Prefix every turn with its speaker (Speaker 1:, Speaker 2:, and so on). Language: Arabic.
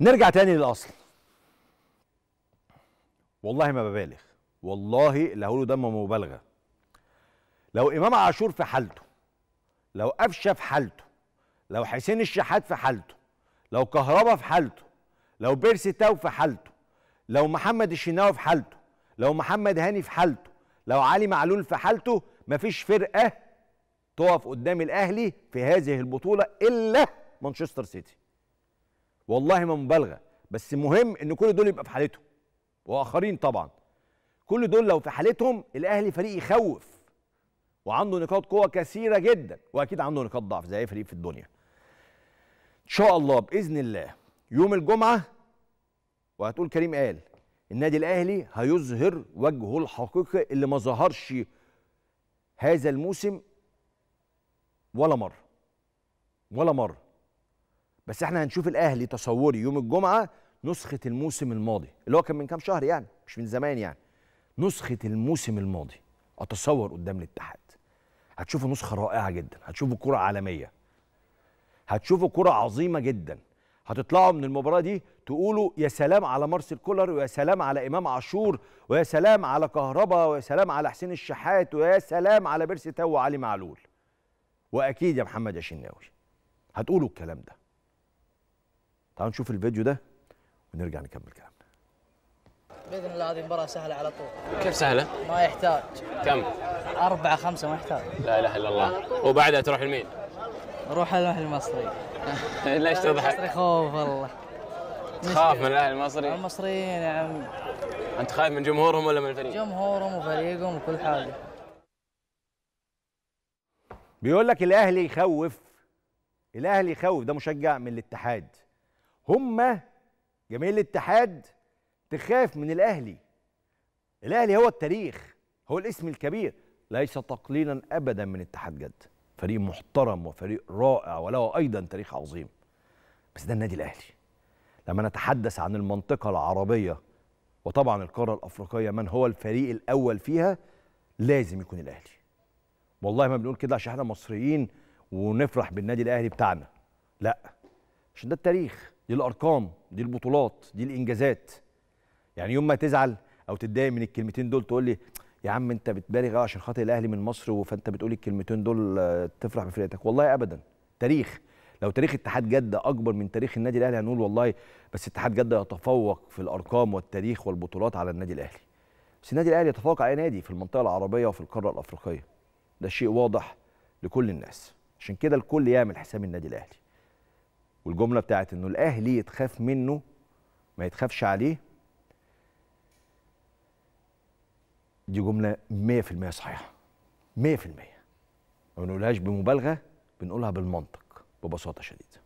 Speaker 1: نرجع تاني للاصل والله ما ببالغ والله اللي هقوله ده مبالغه لو امام عاشور في حالته لو قفشه في حالته لو حسين الشحات في حالته لو كهربا في حالته لو بيرسي تاو في حالته لو محمد الشناوي في حالته لو محمد هاني في حالته لو علي معلول في حالته مفيش فرقه تقف قدام الاهلي في هذه البطوله الا مانشستر سيتي والله ما مبالغه بس مهم ان كل دول يبقى في حالتهم واخرين طبعا كل دول لو في حالتهم الاهلي فريق يخوف وعنده نقاط قوه كثيره جدا واكيد عنده نقاط ضعف زي اي فريق في الدنيا ان شاء الله باذن الله يوم الجمعه وهتقول كريم قال النادي الاهلي هيظهر وجهه الحقيقي اللي ما ظهرش هذا الموسم ولا مره ولا مره بس احنا هنشوف الاهلي تصوري يوم الجمعه نسخه الموسم الماضي اللي هو كان من كام شهر يعني مش من زمان يعني نسخه الموسم الماضي اتصور قدام الاتحاد هتشوفوا نسخه رائعه جدا هتشوفوا كره عالميه هتشوفوا كره عظيمه جدا هتطلعوا من المباراه دي تقولوا يا سلام على مارسيل كولر ويا سلام على امام عاشور ويا سلام على كهربا ويا سلام على حسين الشحات ويا سلام على بيرسي تاو وعلي معلول واكيد يا محمد يا شناوي هتقولوا الكلام ده تعالوا نشوف الفيديو ده ونرجع نكمل كلامنا باذن الله هذه المباراه سهله على طول كيف سهله؟ ما يحتاج كم؟ أربعة خمسة ما يحتاج لا إله إلا الله وبعدها تروح لمين؟ نروح الأهلي المصري ليش تضحك؟ المصري خوف والله تخاف من الأهلي المصري؟ المصريين يا عمي أنت خايف من جمهورهم ولا من الفريق؟ جمهورهم وفريقهم وكل حاجة بيقول لك الأهلي يخوف الأهلي يخوف ده مشجع من الاتحاد هما جماهير الاتحاد تخاف من الاهلي الاهلي هو التاريخ هو الاسم الكبير ليس تقليلا ابدا من اتحاد جده فريق محترم وفريق رائع وله ايضا تاريخ عظيم بس ده النادي الاهلي لما نتحدث عن المنطقه العربيه وطبعا القاره الافريقيه من هو الفريق الاول فيها لازم يكون الاهلي والله ما بنقول كده عشان احنا مصريين ونفرح بالنادي الاهلي بتاعنا لا عشان ده التاريخ دي الارقام دي البطولات دي الانجازات يعني يوم ما تزعل او تتضايق من الكلمتين دول تقول لي يا عم انت بتبالغ قوي عشان خاطر الاهلي من مصر فانت بتقول الكلمتين دول آه، تفرح بفرقتك والله ابدا تاريخ لو تاريخ اتحاد جده اكبر من تاريخ النادي الاهلي هنقول والله بس اتحاد جده يتفوق في الارقام والتاريخ والبطولات على النادي الاهلي بس النادي الاهلي يتفوق على اي نادي في المنطقه العربيه وفي القاره الافريقيه ده شيء واضح لكل الناس عشان كده الكل يعمل حساب النادي الاهلي والجمله بتاعت انه الاهلي يتخاف منه ما يتخافش عليه دي جمله 100% صحيحه 100% ما بنقولهاش بمبالغه بنقولها بالمنطق ببساطه شديده